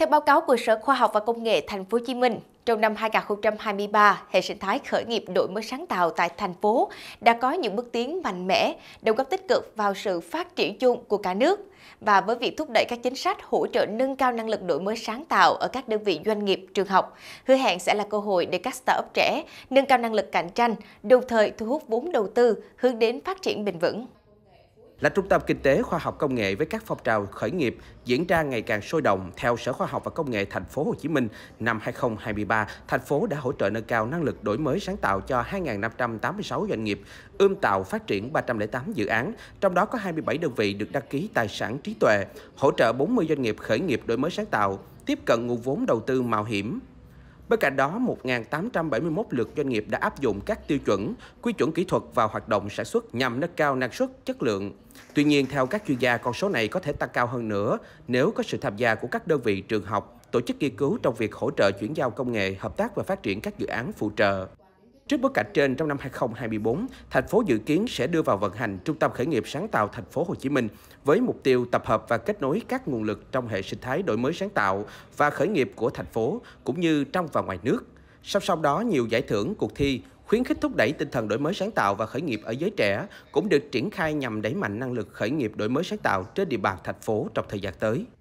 Theo báo cáo của Sở Khoa học và Công nghệ Thành phố Hồ Chí Minh, trong năm 2023, hệ sinh thái khởi nghiệp đổi mới sáng tạo tại thành phố đã có những bước tiến mạnh mẽ, đóng góp tích cực vào sự phát triển chung của cả nước. Và với việc thúc đẩy các chính sách hỗ trợ nâng cao năng lực đổi mới sáng tạo ở các đơn vị doanh nghiệp, trường học, hứa hẹn sẽ là cơ hội để các startup trẻ nâng cao năng lực cạnh tranh, đồng thời thu hút vốn đầu tư hướng đến phát triển bền vững là trung tâm kinh tế khoa học công nghệ với các phong trào khởi nghiệp diễn ra ngày càng sôi động theo Sở Khoa học và Công nghệ thành phố Hồ Chí Minh năm 2023, thành phố đã hỗ trợ nâng cao năng lực đổi mới sáng tạo cho 2.586 doanh nghiệp, ươm tạo phát triển 308 dự án, trong đó có 27 đơn vị được đăng ký tài sản trí tuệ, hỗ trợ 40 doanh nghiệp khởi nghiệp đổi mới sáng tạo, tiếp cận nguồn vốn đầu tư mạo hiểm Bên cạnh đó, 1.871 lượt doanh nghiệp đã áp dụng các tiêu chuẩn, quy chuẩn kỹ thuật vào hoạt động sản xuất nhằm nâng cao năng suất, chất lượng. Tuy nhiên, theo các chuyên gia, con số này có thể tăng cao hơn nữa nếu có sự tham gia của các đơn vị trường học, tổ chức nghiên cứu trong việc hỗ trợ chuyển giao công nghệ, hợp tác và phát triển các dự án phụ trợ. Trước bối cảnh trên, trong năm 2024, thành phố dự kiến sẽ đưa vào vận hành Trung tâm Khởi nghiệp Sáng tạo Thành phố Hồ Chí Minh với mục tiêu tập hợp và kết nối các nguồn lực trong hệ sinh thái đổi mới sáng tạo và khởi nghiệp của thành phố cũng như trong và ngoài nước. Song song đó, nhiều giải thưởng, cuộc thi khuyến khích thúc đẩy tinh thần đổi mới sáng tạo và khởi nghiệp ở giới trẻ cũng được triển khai nhằm đẩy mạnh năng lực khởi nghiệp đổi mới sáng tạo trên địa bàn thành phố trong thời gian tới.